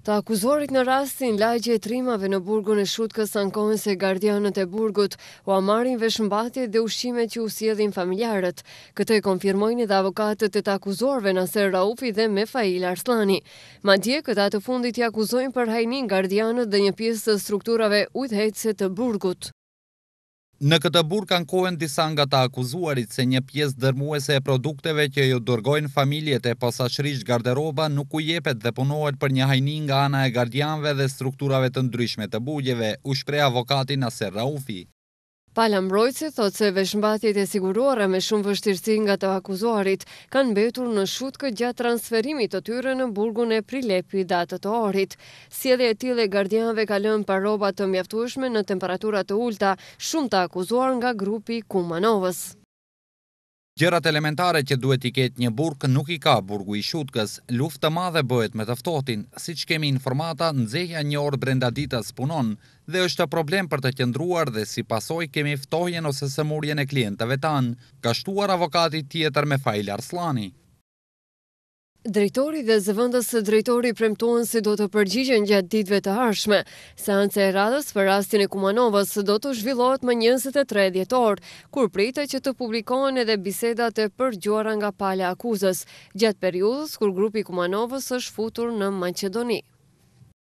Të akuzorit në rastin lagje e trimave në burgun e shutkës ankojnë se gardianët e burgut u amarin veshëmbatje dhe ushqime që usjedhin familjarët. Këte konfirmojnë edhe avokatët e të akuzorve në Ser Raufi dhe me Fail Arslani. Ma këtë këta të fundit i akuzojnë për hajnin gardianët dhe një pjesë të strukturave ujtë të burgut. Në këtë burë kanë kohen disa nga ta akuzuarit se një pjesë dërmuese e produkteve që ju dërgojnë familjet e pasashrisht garderoba nuk u jepet dhe punohet për një hajni nga ana e gardianve dhe strukturave të ndryshme të bugjeve, u shpre avokatin Aser Raufi. Pala Mbrojtësi thotë se veshmbathjet e siguruara me shumë vështirësi nga të akuzuarit kanë mbetur në shutkë gjatë transferimit të tyre në burgun e Prilepi datë të orit. Sjedhja e tillë e gardianëve ka lënë rroba të mjaftueshme në temperatura të ulta, shumë të akuzuar nga grupi Kumanovës. Gjerat elementare që duhet i ketë një burg nuk i ka burgu i shutkës, luftë të madhe bëhet me tëftotin, si që kemi informata, zehja një orë brenda ditës punon dhe është problem për të kjendruar dhe si pasoj kemi ftojen ose sëmurjen e klientëve tanë, ka shtuar avokatit tjetër me fajlë Arslani. Drejtori dhe zëvëndës së drejtori premtuan se do të përgjigjen gjatë ditve të arshme. Seance e radhës për rastin e Kumanovës do të zhvillot më njënsët e tre djetor, kur prite që të publikohen edhe bisedat e përgjora nga pale akuzës, gjatë periudës kur grupi Kumanovës është futur në Macedoni.